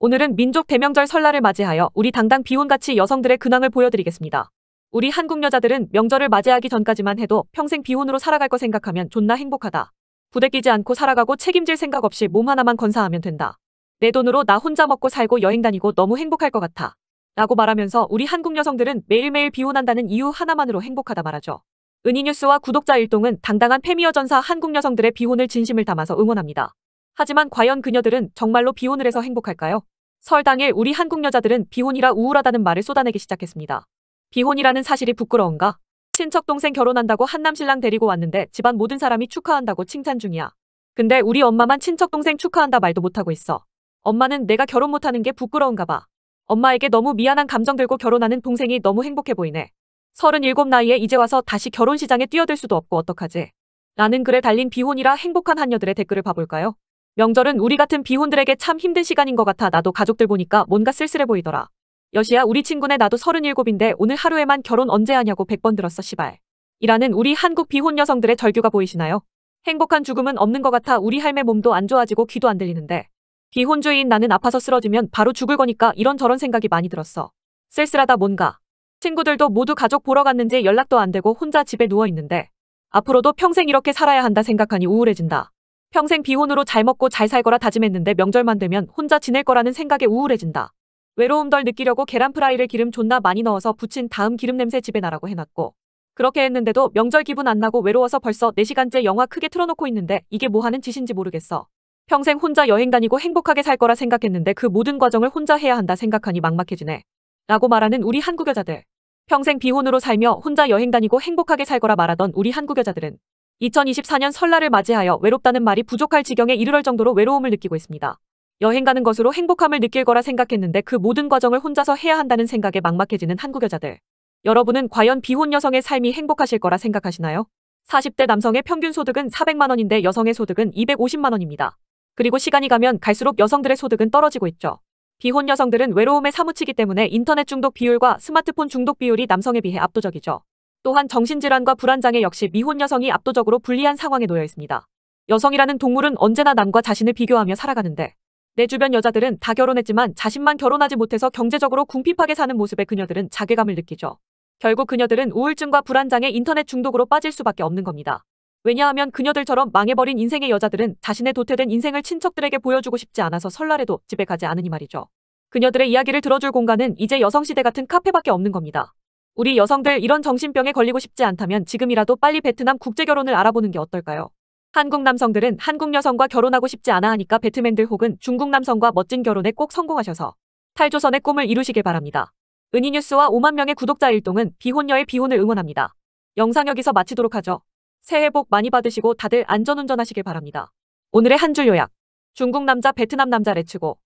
오늘은 민족 대명절 설날을 맞이하여 우리 당당 비혼같이 여성들의 근황을 보여드리겠습니다. 우리 한국 여자들은 명절을 맞이하기 전까지만 해도 평생 비혼으로 살아갈 거 생각하면 존나 행복하다. 부대끼지 않고 살아가고 책임질 생각 없이 몸 하나만 건사하면 된다. 내 돈으로 나 혼자 먹고 살고 여행 다니고 너무 행복할 것 같아. 라고 말하면서 우리 한국 여성들은 매일매일 비혼한다는 이유 하나만으로 행복하다 말하죠. 은희뉴스와 구독자 일동은 당당한 페미어 전사 한국 여성들의 비혼을 진심을 담아서 응원합니다. 하지만 과연 그녀들은 정말로 비혼을 해서 행복할까요? 설 당일 우리 한국 여자들은 비혼이라 우울하다는 말을 쏟아내기 시작했습니다. 비혼이라는 사실이 부끄러운가? 친척 동생 결혼한다고 한남 신랑 데리고 왔는데 집안 모든 사람이 축하한다고 칭찬 중이야. 근데 우리 엄마만 친척 동생 축하한다 말도 못하고 있어. 엄마는 내가 결혼 못하는 게 부끄러운가 봐. 엄마에게 너무 미안한 감정 들고 결혼하는 동생이 너무 행복해 보이네. 37 나이에 이제 와서 다시 결혼 시장에 뛰어들 수도 없고 어떡하지? 라는 글에 달린 비혼이라 행복한 한녀들의 댓글을 봐볼까요? 명절은 우리 같은 비혼들에게 참 힘든 시간인 것 같아 나도 가족들 보니까 뭔가 쓸쓸해 보이더라. 여시야 우리 친구네 나도 37인데 오늘 하루에만 결혼 언제 하냐고 100번 들었어 시발. 이라는 우리 한국 비혼 여성들의 절규가 보이시나요? 행복한 죽음은 없는 것 같아 우리 할매 몸도 안 좋아지고 귀도 안 들리는데 비혼주의인 나는 아파서 쓰러지면 바로 죽을 거니까 이런저런 생각이 많이 들었어. 쓸쓸하다 뭔가. 친구들도 모두 가족 보러 갔는지 연락도 안 되고 혼자 집에 누워 있는데 앞으로도 평생 이렇게 살아야 한다 생각하니 우울해진다. 평생 비혼으로 잘 먹고 잘 살거라 다짐했는데 명절만 되면 혼자 지낼 거라는 생각에 우울해진다. 외로움 덜 느끼려고 계란 프라이를 기름 존나 많이 넣어서 부친 다음 기름 냄새 집에 나라고 해놨고 그렇게 했는데도 명절 기분 안 나고 외로워서 벌써 4시간째 영화 크게 틀어놓고 있는데 이게 뭐 하는 짓인지 모르겠어. 평생 혼자 여행 다니고 행복하게 살 거라 생각했는데 그 모든 과정을 혼자 해야 한다 생각하니 막막해지네. 라고 말하는 우리 한국 여자들. 평생 비혼으로 살며 혼자 여행 다니고 행복하게 살 거라 말하던 우리 한국 여자들은 2024년 설날을 맞이하여 외롭다는 말이 부족할 지경에 이르럴 정도로 외로움을 느끼고 있습니다. 여행 가는 것으로 행복함을 느낄 거라 생각했는데 그 모든 과정을 혼자서 해야 한다는 생각에 막막해지는 한국 여자들. 여러분은 과연 비혼 여성의 삶이 행복하실 거라 생각하시나요? 40대 남성의 평균 소득은 400만 원인데 여성의 소득은 250만 원입니다. 그리고 시간이 가면 갈수록 여성들의 소득은 떨어지고 있죠. 비혼 여성들은 외로움에 사무치기 때문에 인터넷 중독 비율과 스마트폰 중독 비율이 남성에 비해 압도적이죠. 또한 정신질환과 불안장애 역시 미혼 여성이 압도적으로 불리한 상황에 놓여 있습니다. 여성이라는 동물은 언제나 남과 자신을 비교하며 살아가는데 내 주변 여자들은 다 결혼했지만 자신만 결혼하지 못해서 경제적으로 궁핍하게 사는 모습에 그녀들은 자괴감을 느끼죠. 결국 그녀들은 우울증과 불안장애 인터넷 중독으로 빠질 수밖에 없는 겁니다. 왜냐하면 그녀들처럼 망해버린 인생의 여자들은 자신의 도태된 인생을 친척들에게 보여주고 싶지 않아서 설날에도 집에 가지 않으니 말이죠. 그녀들의 이야기를 들어줄 공간은 이제 여성시대 같은 카페밖에 없는 겁니다. 우리 여성들 이런 정신병에 걸리고 싶지 않다면 지금이라도 빨리 베트남 국제결혼을 알아보는 게 어떨까요? 한국 남성들은 한국 여성과 결혼하고 싶지 않아 하니까 베트맨들 혹은 중국 남성과 멋진 결혼에 꼭 성공하셔서 탈조선의 꿈을 이루시길 바랍니다. 은희뉴스와 5만 명의 구독자 일동은 비혼녀의 비혼을 응원합니다. 영상 여기서 마치도록 하죠. 새해 복 많이 받으시고 다들 안전운전하시길 바랍니다. 오늘의 한 줄 요약. 중국 남자 베트남 남자 레츠고.